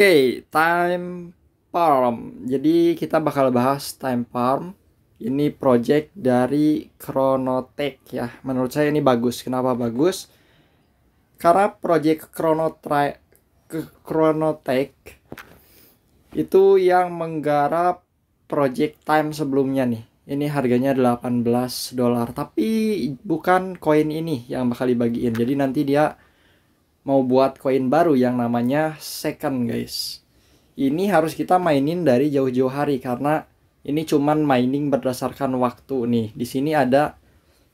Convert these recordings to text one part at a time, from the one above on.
okay, time farm. Jadi kita bakal bahas time farm. Ini project dari Chronotech ya. Menurut saya ini bagus. Kenapa bagus? Karena project Chronotech Chronotech itu yang menggarap project time sebelumnya nih. Ini harganya 18 dolar, tapi bukan koin ini yang bakal dibagiin. Jadi nanti dia mau buat koin baru yang namanya second guys ini harus kita mainin dari jauh-jauh hari karena ini cuman mining berdasarkan waktu nih di sini ada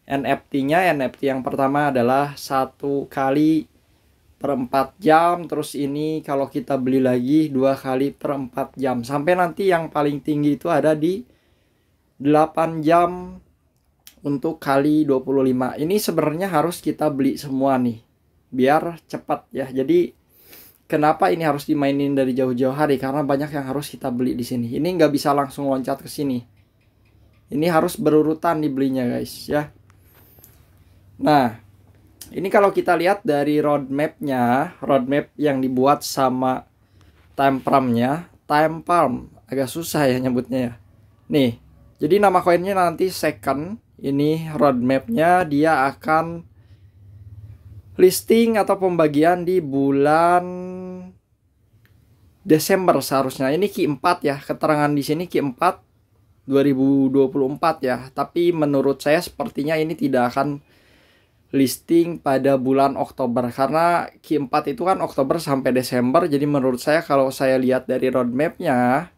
NFT-nya NFT yang pertama adalah satu kali per 4 jam terus ini kalau kita beli lagi dua kali per 4 jam sampai nanti yang paling tinggi itu ada di 8 jam untuk kali 25 ini sebenarnya harus kita beli semua nih biar cepat ya. Jadi kenapa ini harus dimainin dari jauh-jauh hari? Karena banyak yang harus kita beli di sini. Ini nggak bisa langsung loncat ke sini. Ini harus berurutan dibelinya guys ya. Nah, ini kalau kita lihat dari roadmapnya, roadmap yang dibuat sama time palmnya, time palm agak susah ya nyebutnya ya. Nih, jadi nama koinnya nanti second. Ini roadmapnya dia akan listing atau pembagian di bulan Desember seharusnya. Ini ki 4 ya, keterangan di sini Q4 2024 ya. Tapi menurut saya sepertinya ini tidak akan listing pada bulan Oktober karena ki 4 itu kan Oktober sampai Desember. Jadi menurut saya kalau saya lihat dari roadmapnya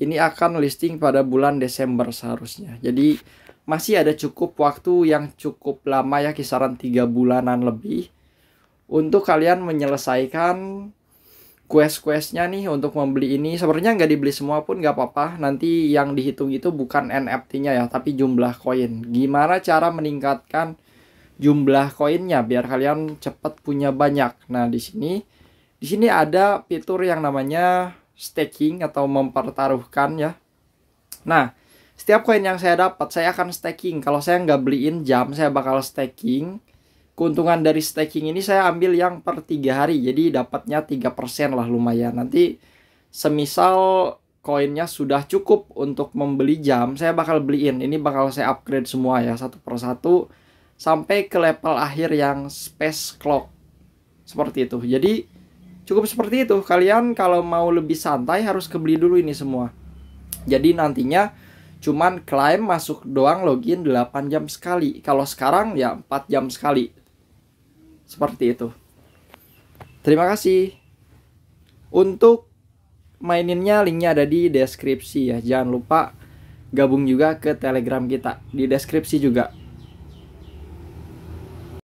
ini akan listing pada bulan Desember seharusnya. Jadi masih ada cukup waktu yang cukup lama ya kisaran tiga bulanan lebih untuk kalian menyelesaikan quest-questnya nih untuk membeli ini sebenarnya nggak dibeli semua pun nggak apa-apa nanti yang dihitung itu bukan NFT-nya ya tapi jumlah koin gimana cara meningkatkan jumlah koinnya biar kalian cepat punya banyak nah di sini di sini ada fitur yang namanya staking atau mempertaruhkan ya nah setiap koin yang saya dapat saya akan staking kalau saya nggak beliin jam saya bakal staking keuntungan dari staking ini saya ambil yang per tiga hari jadi dapatnya tiga persen lah lumayan nanti semisal koinnya sudah cukup untuk membeli jam saya bakal beliin ini bakal saya upgrade semua ya satu per satu sampai ke level akhir yang space clock seperti itu jadi cukup seperti itu kalian kalau mau lebih santai harus kebeli dulu ini semua jadi nantinya cuman klaim masuk doang login 8 jam sekali. Kalau sekarang ya 4 jam sekali. Seperti itu. Terima kasih. Untuk maininnya linknya ada di deskripsi ya. Jangan lupa gabung juga ke Telegram kita di deskripsi juga.